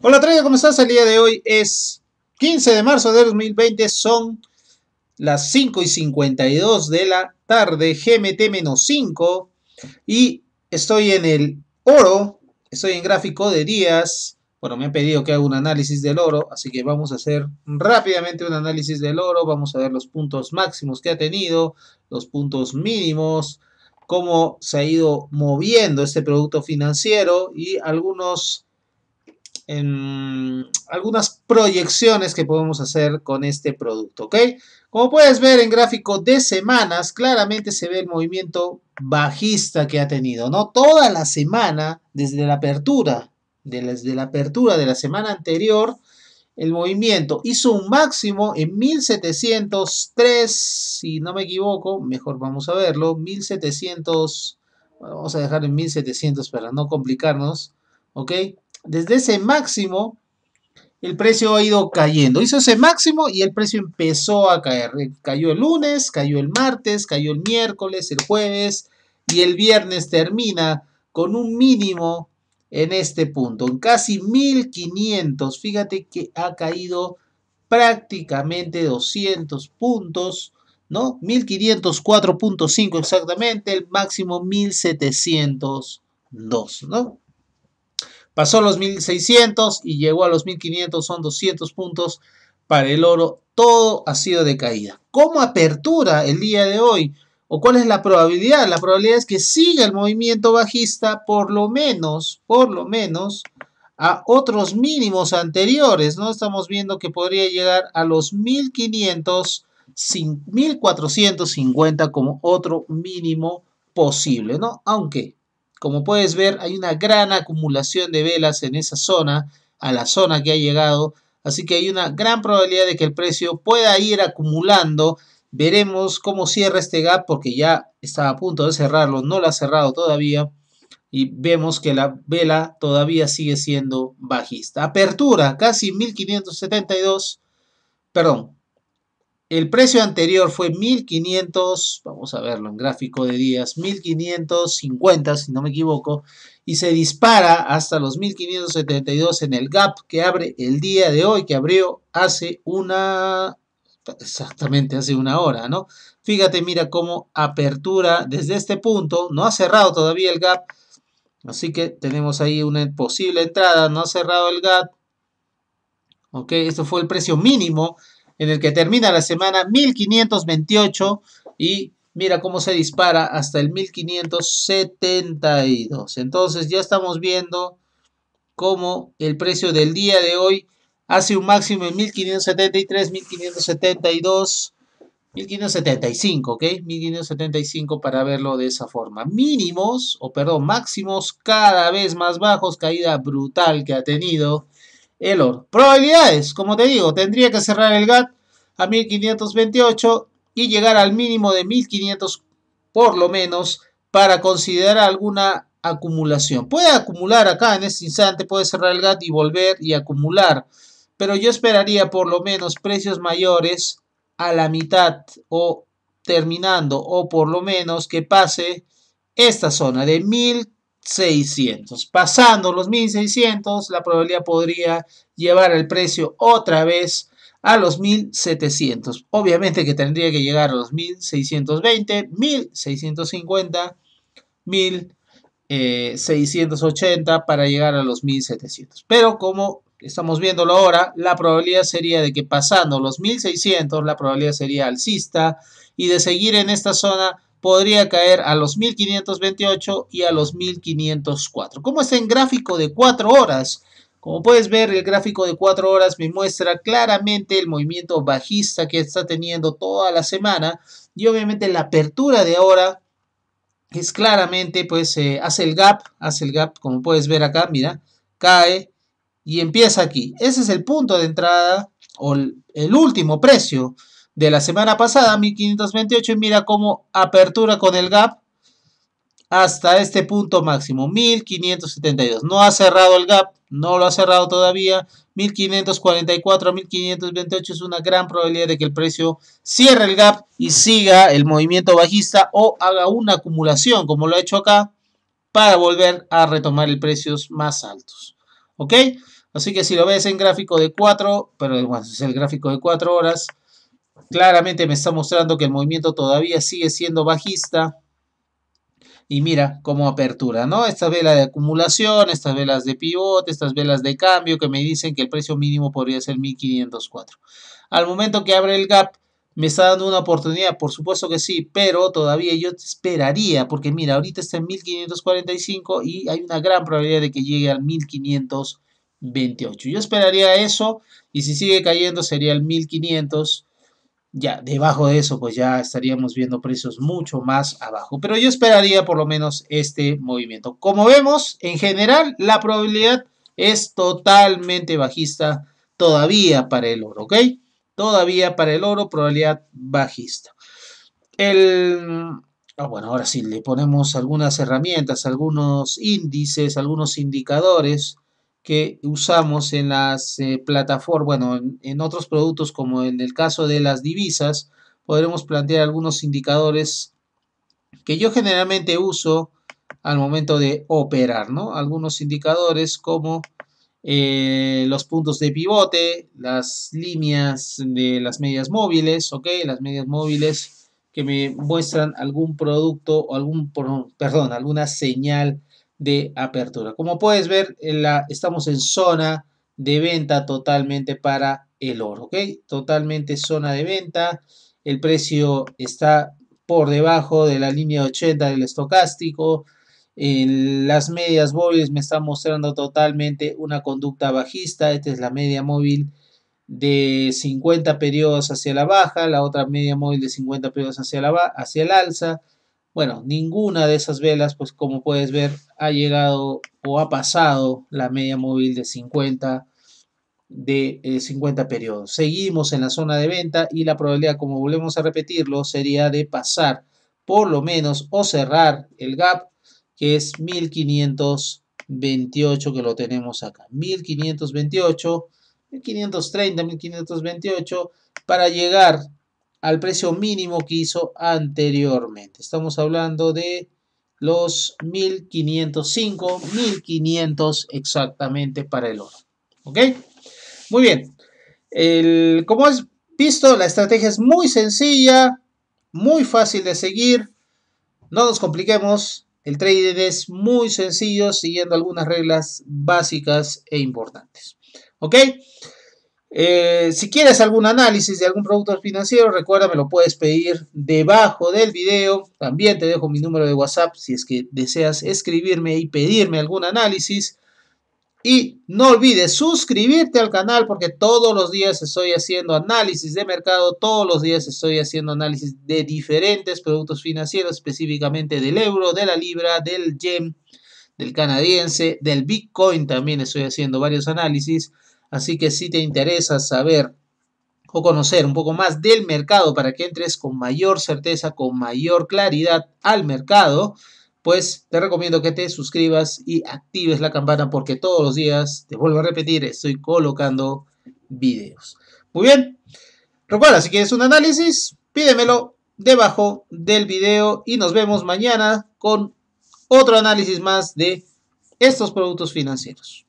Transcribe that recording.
Hola traigo, ¿cómo estás? El día de hoy es 15 de marzo de 2020, son las 5 y 52 de la tarde, GMT-5, y estoy en el oro, estoy en gráfico de días, bueno, me han pedido que haga un análisis del oro, así que vamos a hacer rápidamente un análisis del oro, vamos a ver los puntos máximos que ha tenido, los puntos mínimos, cómo se ha ido moviendo este producto financiero y algunos en algunas proyecciones que podemos hacer con este producto, ¿ok? Como puedes ver en gráfico de semanas, claramente se ve el movimiento bajista que ha tenido, ¿no? Toda la semana, desde la apertura, desde la apertura de la semana anterior, el movimiento hizo un máximo en 1703, si no me equivoco, mejor vamos a verlo, 1700, bueno, vamos a dejar en 1700 para no complicarnos, ¿ok? desde ese máximo, el precio ha ido cayendo. Hizo ese máximo y el precio empezó a caer. Eh, cayó el lunes, cayó el martes, cayó el miércoles, el jueves y el viernes termina con un mínimo en este punto, en casi 1500. Fíjate que ha caído prácticamente 200 puntos, ¿no? 1504.5 exactamente, el máximo 1702, ¿no? Pasó los 1600 y llegó a los 1500, son 200 puntos para el oro. Todo ha sido de caída. ¿Cómo apertura el día de hoy? ¿O cuál es la probabilidad? La probabilidad es que siga el movimiento bajista por lo menos, por lo menos a otros mínimos anteriores, ¿no? Estamos viendo que podría llegar a los 1500, 1450 como otro mínimo posible, ¿no? Aunque como puedes ver, hay una gran acumulación de velas en esa zona, a la zona que ha llegado, así que hay una gran probabilidad de que el precio pueda ir acumulando. Veremos cómo cierra este gap porque ya está a punto de cerrarlo, no lo ha cerrado todavía y vemos que la vela todavía sigue siendo bajista. Apertura casi 1572, perdón, el precio anterior fue 1500, vamos a verlo en gráfico de días, 1550 si no me equivoco, y se dispara hasta los 1572 en el gap que abre el día de hoy, que abrió hace una, exactamente hace una hora, ¿no? Fíjate, mira cómo apertura desde este punto, no ha cerrado todavía el gap, así que tenemos ahí una posible entrada, no ha cerrado el gap, ok, esto fue el precio mínimo en el que termina la semana 1528 y mira cómo se dispara hasta el 1572. Entonces ya estamos viendo cómo el precio del día de hoy hace un máximo en 1573, 1572. 1575, ¿ok? 1575 para verlo de esa forma. Mínimos, o perdón, máximos cada vez más bajos, caída brutal que ha tenido el oro. Probabilidades, como te digo, tendría que cerrar el GAT a 1528 y llegar al mínimo de 1500 por lo menos para considerar alguna acumulación. Puede acumular acá en este instante, puede cerrar el GAT y volver y acumular, pero yo esperaría por lo menos precios mayores a la mitad o terminando o por lo menos que pase esta zona de 1500 600. Pasando los 1600, la probabilidad podría llevar el precio otra vez a los 1700. Obviamente que tendría que llegar a los 1620, 1650, 1680 para llegar a los 1700. Pero como estamos viéndolo ahora, la probabilidad sería de que pasando los 1600, la probabilidad sería alcista y de seguir en esta zona podría caer a los 1528 y a los 1504. Como es en gráfico de 4 horas, como puedes ver, el gráfico de 4 horas me muestra claramente el movimiento bajista que está teniendo toda la semana y obviamente la apertura de ahora es claramente, pues eh, hace el gap, hace el gap, como puedes ver acá, mira, cae y empieza aquí. Ese es el punto de entrada o el último precio de la semana pasada, 1528, y mira cómo apertura con el gap hasta este punto máximo, 1572. No ha cerrado el gap, no lo ha cerrado todavía. 1544 a 1528 es una gran probabilidad de que el precio cierre el gap y siga el movimiento bajista o haga una acumulación como lo ha hecho acá para volver a retomar el precios más altos. ¿Ok? Así que si lo ves en gráfico de 4, pero bueno, es el gráfico de 4 horas, claramente me está mostrando que el movimiento todavía sigue siendo bajista. Y mira cómo apertura, ¿no? Esta vela de acumulación, estas velas de pivote, estas velas de cambio que me dicen que el precio mínimo podría ser 1504. Al momento que abre el gap, ¿me está dando una oportunidad? Por supuesto que sí, pero todavía yo esperaría, porque mira, ahorita está en 1545 y hay una gran probabilidad de que llegue al 1528. Yo esperaría eso y si sigue cayendo sería el 1500 ya debajo de eso, pues ya estaríamos viendo precios mucho más abajo. Pero yo esperaría por lo menos este movimiento. Como vemos, en general, la probabilidad es totalmente bajista todavía para el oro, ¿ok? Todavía para el oro, probabilidad bajista. El, ah, bueno, ahora sí, le ponemos algunas herramientas, algunos índices, algunos indicadores que usamos en las eh, plataformas, bueno, en, otros productos como en el caso de las divisas, podremos plantear algunos indicadores que yo generalmente uso al momento de operar, ¿no? Algunos indicadores como eh, los puntos de pivote, las líneas de las medias móviles, ¿ok? Las medias móviles que me muestran algún producto o algún, perdón, alguna señal de apertura. Como puedes ver, eh, la, estamos en zona de venta totalmente para el oro, ¿ok? Totalmente zona de venta. El precio está por debajo de la línea 80 del estocástico. En las medias móviles me está mostrando totalmente una conducta bajista. Esta es la media móvil de 50 periodos hacia la baja, la otra media móvil de 50 periodos hacia la hacia el alza. Bueno, ninguna de esas velas, pues como puedes ver, ha llegado o ha pasado la media móvil de 50 de 50 eh, periodos. Seguimos en la zona de venta y la probabilidad, como volvemos a repetirlo, sería de pasar por lo menos o cerrar el gap que es 1528 que lo tenemos acá. 1528, 1530, 1528 para llegar al precio mínimo que hizo anteriormente. Estamos hablando de los 1505, 1500 exactamente para el oro. ¿Ok? Muy bien. como has visto, la estrategia es muy sencilla, muy fácil de seguir. No nos compliquemos. El trading es muy sencillo, siguiendo algunas reglas básicas e importantes. ¿Ok? Eh, si quieres algún análisis de algún producto financiero, recuerda, me lo puedes pedir debajo del video. También te dejo mi número de WhatsApp si es que deseas escribirme y pedirme algún análisis. Y no olvides suscribirte al canal porque todos los días estoy haciendo análisis de mercado, todos los días estoy haciendo análisis de diferentes productos financieros, específicamente del euro, de la libra, del yen, del canadiense, del Bitcoin también estoy haciendo varios análisis. Así que si te interesa saber o conocer un poco más del mercado para que entres con mayor certeza, con mayor claridad al mercado, pues te recomiendo que te suscribas y actives la campana porque todos los días, te vuelvo a repetir, estoy colocando videos. Muy bien, recuerda, si quieres un análisis, pídemelo debajo del video y nos vemos mañana con otro análisis más de estos productos financieros.